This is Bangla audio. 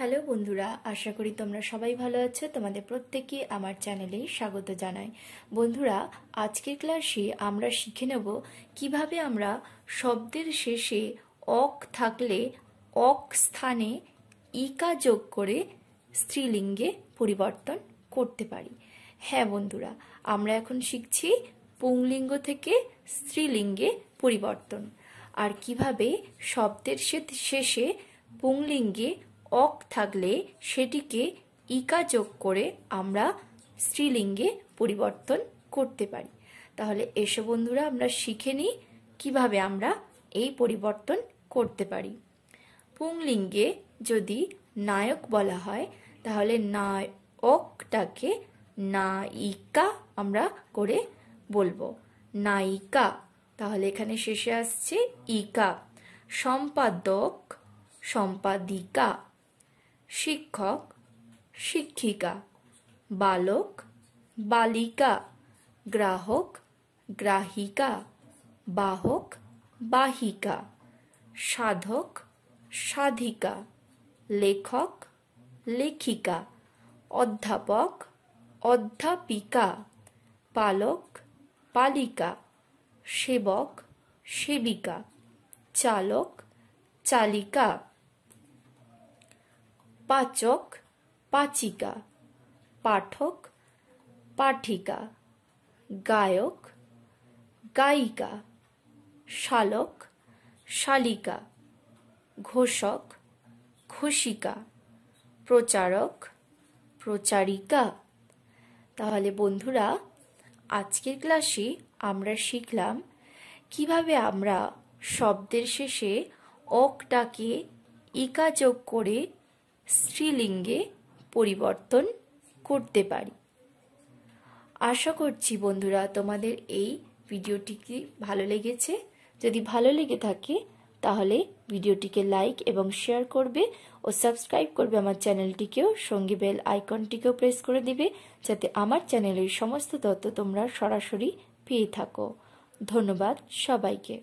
হ্যালো বন্ধুরা আশা করি তোমরা সবাই ভালো আছো তোমাদের প্রত্যেকে আমার চ্যানেলে স্বাগত জানাই বন্ধুরা আজকের ক্লাসে আমরা শিখে নেব কিভাবে আমরা শব্দের শেষে অক থাকলে অক স্থানে ইকা যোগ করে স্ত্রীলিঙ্গে পরিবর্তন করতে পারি হ্যাঁ বন্ধুরা আমরা এখন শিখছি পুংলিঙ্গ থেকে স্ত্রীলিঙ্গে পরিবর্তন আর কিভাবে শব্দের শেষে পুংলিঙ্গে অক থাকলে সেটিকে ইকা যোগ করে আমরা স্ত্রীলিঙ্গে পরিবর্তন করতে পারি তাহলে এসো বন্ধুরা আমরা শিখে নিই কীভাবে আমরা এই পরিবর্তন করতে পারি পুংলিঙ্গে যদি নায়ক বলা হয় তাহলে নায়কটাকে নায়িকা আমরা করে বলবো নায়িকা তাহলে এখানে শেষে আসছে ইকা সম্পাদক সম্পাদিকা শিক্ষক শিক্ষিকা বালক বালিকা গ্রাহক গ্রাহিকা বাহক বাহিকা সাধক সাধিকা লেখক লেখিকা অধ্যাপক অধ্যাপিকা পালক পালিকা সেবক সেবিকা চালক চালিকা পাচক পাচিকা পাঠক পাঠিকা গায়ক গায়িকা শালক শালিকা ঘোষক ঘোষিকা প্রচারক প্রচারিকা তাহলে বন্ধুরা আজকের ক্লাসে আমরা শিখলাম কিভাবে আমরা শব্দের শেষে অকটাকে ইকা যোগ করে স্ত্রীলিঙ্গে পরিবর্তন করতে পারি আশা করছি বন্ধুরা তোমাদের এই ভিডিওটি কি ভালো লেগেছে যদি ভালো লেগে থাকে তাহলে ভিডিওটিকে লাইক এবং শেয়ার করবে ও সাবস্ক্রাইব করবে আমার চ্যানেলটিকেও সঙ্গে বেল আইকনটিকেও প্রেস করে দিবে যাতে আমার চ্যানেলের সমস্ত তথ্য তোমরা সরাসরি পেয়ে থাকো ধন্যবাদ সবাইকে